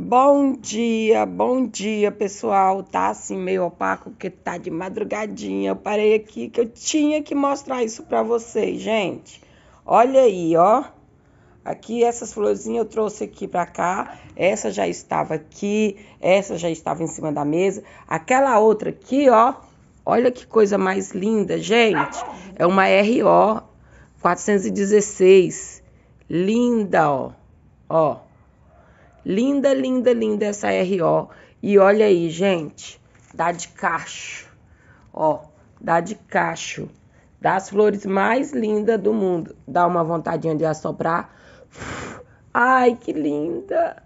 Bom dia, bom dia, pessoal. Tá assim meio opaco porque tá de madrugadinha. Eu parei aqui que eu tinha que mostrar isso para vocês, gente. Olha aí, ó. Aqui essas florzinhas eu trouxe aqui para cá. Essa já estava aqui, essa já estava em cima da mesa. Aquela outra aqui, ó. Olha que coisa mais linda, gente. É uma RO 416. Linda, ó. Ó. Linda, linda, linda essa RO. E olha aí, gente, dá de cacho. Ó, dá de cacho. Das flores mais lindas do mundo. Dá uma vontadinha de assoprar. Ai, que linda!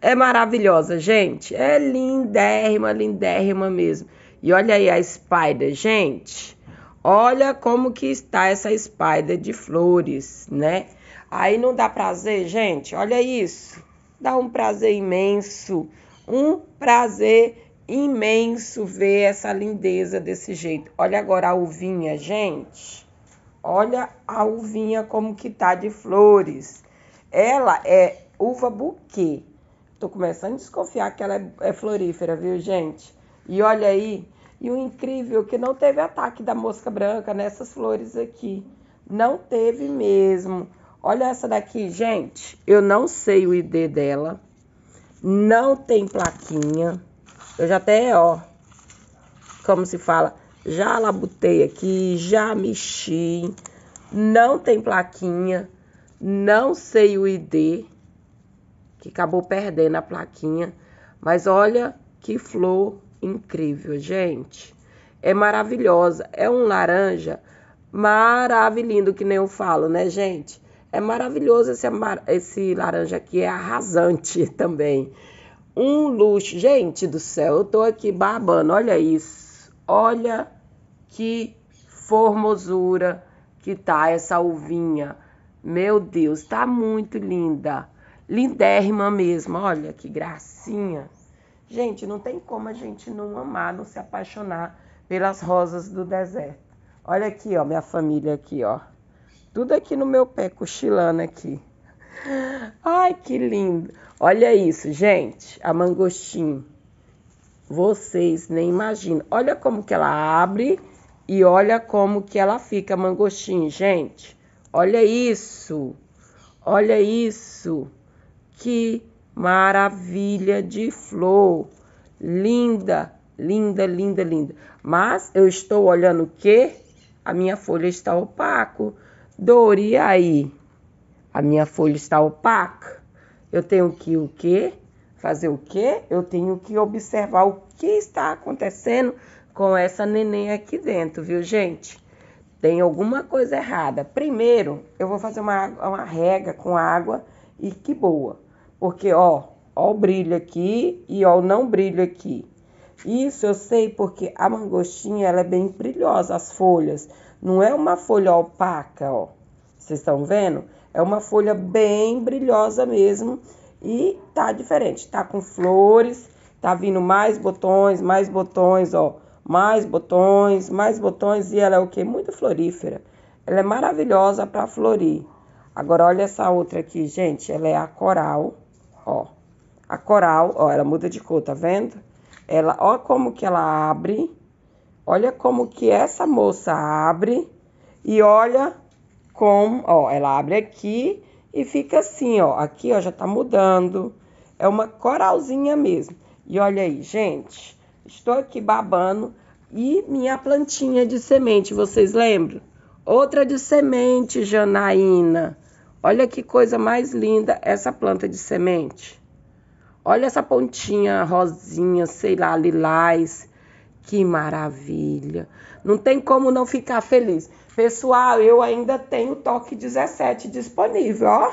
É maravilhosa, gente. É lindérrima, lindérrima mesmo. E olha aí a spider, gente. Olha como que está essa spider de flores, né? Aí não dá prazer, gente? Olha isso. Dá um prazer imenso, um prazer imenso ver essa lindeza desse jeito. Olha agora a uvinha, gente. Olha a uvinha como que tá de flores. Ela é uva buquê. Tô começando a desconfiar que ela é, é florífera, viu, gente? E olha aí, e o incrível é que não teve ataque da mosca branca nessas flores aqui. Não teve mesmo. Olha essa daqui, gente. Eu não sei o ID dela. Não tem plaquinha. Eu já até, ó, como se fala, já labutei aqui, já mexi. Não tem plaquinha. Não sei o ID, que acabou perdendo a plaquinha. Mas olha que flor incrível, gente. É maravilhosa. É um laranja maravilhoso, que nem eu falo, né, gente? É maravilhoso esse, esse laranja aqui, é arrasante também. Um luxo. Gente do céu, eu tô aqui babando, olha isso. Olha que formosura que tá essa uvinha. Meu Deus, tá muito linda. Lindérrima mesmo, olha que gracinha. Gente, não tem como a gente não amar, não se apaixonar pelas rosas do deserto. Olha aqui, ó, minha família aqui, ó tudo aqui no meu pé, cochilando aqui. Ai, que lindo. Olha isso, gente, a mangostim. Vocês nem imaginam. Olha como que ela abre e olha como que ela fica, a mangostim, gente. Olha isso. Olha isso. Que maravilha de flor. Linda, linda, linda, linda. Mas eu estou olhando o quê? A minha folha está opaco. Dor, e aí? A minha folha está opaca. Eu tenho que o quê? Fazer o quê? Eu tenho que observar o que está acontecendo com essa neném aqui dentro, viu, gente? Tem alguma coisa errada. Primeiro, eu vou fazer uma, uma rega com água e que boa. Porque, ó, ó o brilho aqui e ó o não brilho aqui. Isso eu sei porque a mangostinha ela é bem brilhosa, as folhas. Não é uma folha opaca, ó. Vocês estão vendo? É uma folha bem brilhosa mesmo e tá diferente. Tá com flores, tá vindo mais botões, mais botões, ó. Mais botões, mais botões e ela é o que? Muito florífera. Ela é maravilhosa para florir. Agora olha essa outra aqui, gente, ela é a coral, ó. A coral, ó, ela muda de cor, tá vendo? Ela, ó como que ela abre Olha como que essa moça abre e olha como, ó, ela abre aqui e fica assim, ó, aqui, ó, já tá mudando. É uma coralzinha mesmo. E olha aí, gente, estou aqui babando e minha plantinha de semente, vocês lembram? Outra de semente, Janaína. Olha que coisa mais linda essa planta de semente. Olha essa pontinha rosinha, sei lá, lilás. Que maravilha! Não tem como não ficar feliz. Pessoal, eu ainda tenho toque 17 disponível, ó.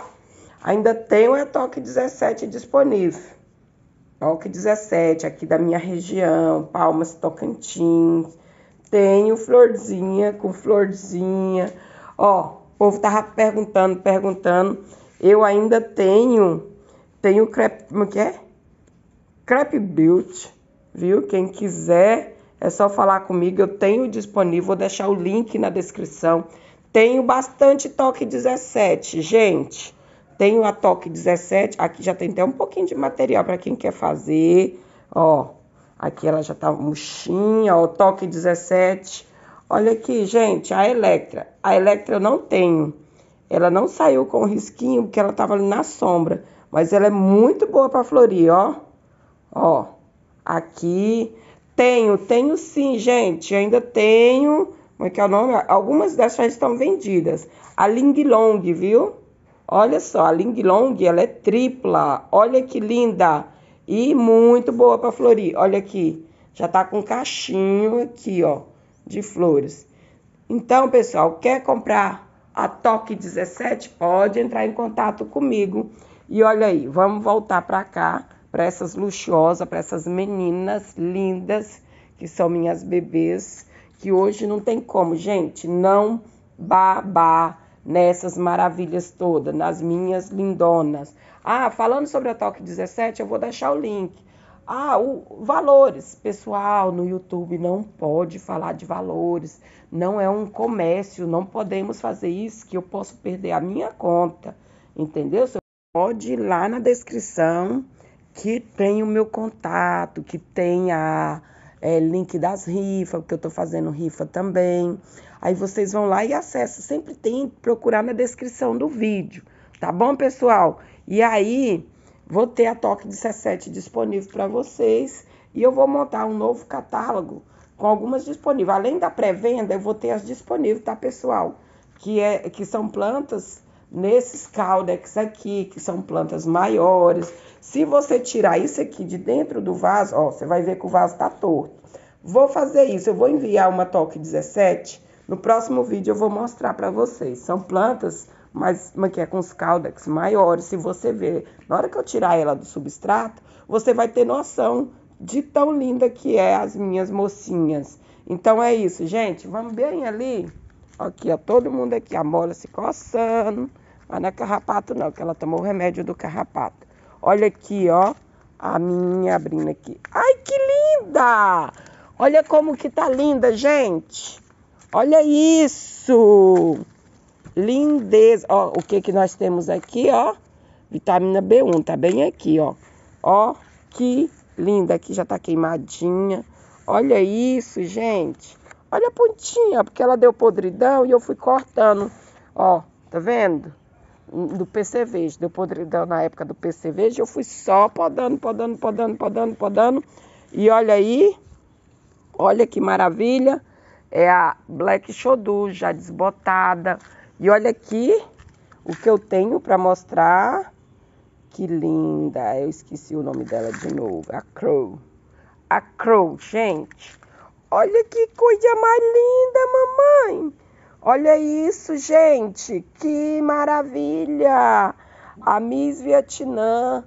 Ainda tenho a é toque 17 disponível. Toque 17 aqui da minha região, Palmas, Tocantins. Tenho florzinha com florzinha. Ó, o povo tava perguntando, perguntando. Eu ainda tenho tenho crepe, como é que é? Crepe Beauty. viu? Quem quiser é só falar comigo, eu tenho disponível, vou deixar o link na descrição. Tenho bastante toque 17, gente. Tenho a toque 17, aqui já tem até um pouquinho de material para quem quer fazer, ó. Aqui ela já tá murchinha, ó, toque 17. Olha aqui, gente, a Electra. A Electra eu não tenho. Ela não saiu com risquinho porque ela tava ali na sombra, mas ela é muito boa para florir, ó. Ó, aqui tenho, tenho sim, gente. Ainda tenho. Como é que é o nome? Algumas dessas já estão vendidas. A Ling Long, viu? Olha só, a Ling Long, ela é tripla. Olha que linda. E muito boa para florir. Olha aqui. Já tá com um cachinho aqui, ó, de flores. Então, pessoal, quer comprar a Toque 17? Pode entrar em contato comigo. E olha aí, vamos voltar para cá para essas luxuosas, para essas meninas lindas que são minhas bebês, que hoje não tem como, gente, não babar nessas maravilhas todas, nas minhas lindonas. Ah, falando sobre a Talk 17, eu vou deixar o link. Ah, o, valores. Pessoal, no YouTube não pode falar de valores. Não é um comércio, não podemos fazer isso, que eu posso perder a minha conta. Entendeu? Você pode ir lá na descrição que tem o meu contato, que tem a é, link das rifas, porque eu estou fazendo rifa também. Aí vocês vão lá e acessam. Sempre tem procurar na descrição do vídeo, tá bom, pessoal? E aí vou ter a Toque 17 disponível para vocês e eu vou montar um novo catálogo com algumas disponíveis. Além da pré-venda, eu vou ter as disponíveis, tá, pessoal? Que, é, que são plantas nesses caldex aqui, que são plantas maiores. Se você tirar isso aqui de dentro do vaso, ó, você vai ver que o vaso tá torto. Vou fazer isso, eu vou enviar uma toque 17. No próximo vídeo eu vou mostrar para vocês. São plantas, mas é que é com os caldex maiores. Se você ver, na hora que eu tirar ela do substrato, você vai ter noção de tão linda que é as minhas mocinhas. Então é isso, gente. Vamos bem ali. Aqui, ó, todo mundo aqui, a mola se coçando. Mas ah, não é carrapato não, que ela tomou o remédio do carrapato. Olha aqui, ó, a minha abrindo aqui. Ai, que linda! Olha como que tá linda, gente. Olha isso! Lindeza. Ó, o que que nós temos aqui, ó? Vitamina B1, tá bem aqui, ó. Ó, que linda. Aqui já tá queimadinha. Olha isso, gente. Olha a pontinha, porque ela deu podridão e eu fui cortando. Ó, tá vendo? do PCV, deu podridão na época do PCV, eu fui só podando, podando, podando, podando, podando. E olha aí, olha que maravilha, é a Black Shodu já desbotada. E olha aqui o que eu tenho para mostrar. Que linda, eu esqueci o nome dela de novo, a Crow. A Crow, gente, olha que coisa mais linda, mamãe. Olha isso, gente, que maravilha! A Miss Vietnã.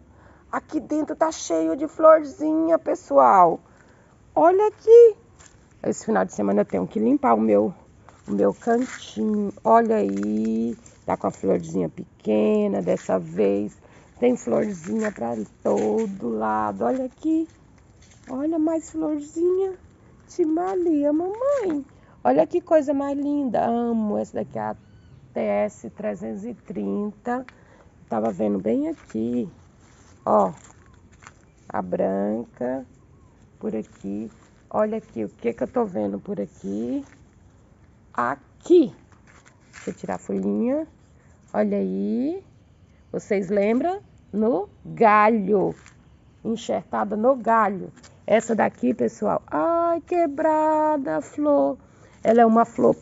Aqui dentro tá cheio de florzinha, pessoal. Olha aqui. Esse final de semana eu tenho que limpar o meu o meu cantinho. Olha aí, tá com a florzinha pequena dessa vez. Tem florzinha para todo lado. Olha aqui. Olha mais florzinha. Te malia, mamãe. Olha que coisa mais linda, amo. Essa daqui é a TS 330. Tava vendo bem aqui, ó, a branca por aqui. Olha aqui o que que eu tô vendo por aqui. Aqui. Deixa eu tirar a folhinha. Olha aí. Vocês lembram? No galho. Enxertada no galho. Essa daqui, pessoal. Ai, quebrada, flor. Ela é uma flor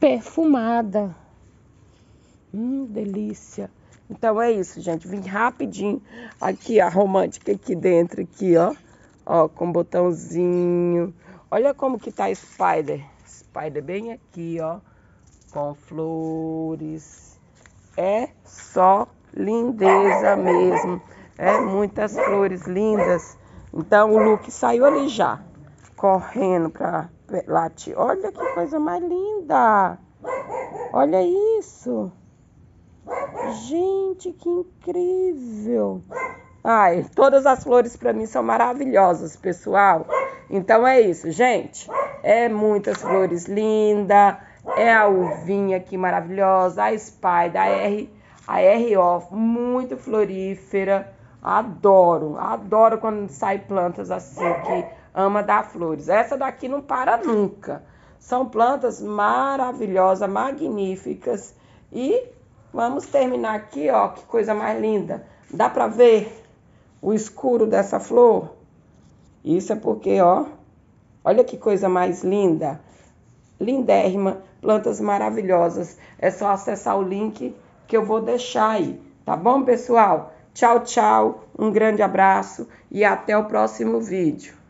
perfumada. Hum, delícia. Então é isso, gente. Vim rapidinho aqui a romântica aqui dentro aqui, ó. Ó, com botãozinho. Olha como que tá spider. Spider bem aqui, ó. Com flores. É só lindeza mesmo. É muitas flores lindas. Então o look saiu ali já correndo para latir. Olha que coisa mais linda! Olha isso! Gente, que incrível! Ai, todas as flores para mim são maravilhosas, pessoal. Então é isso, gente. É muitas flores linda, é a uvinha aqui maravilhosa, a Spider, a R, a RO, muito florífera. Adoro, adoro quando sai plantas assim que ama dar flores. Essa daqui não para nunca. São plantas maravilhosas, magníficas. E vamos terminar aqui, ó, que coisa mais linda. Dá para ver o escuro dessa flor? Isso é porque, ó, olha que coisa mais linda. Lindérrima, plantas maravilhosas. É só acessar o link que eu vou deixar aí, tá bom, pessoal? Tchau, tchau, um grande abraço e até o próximo vídeo.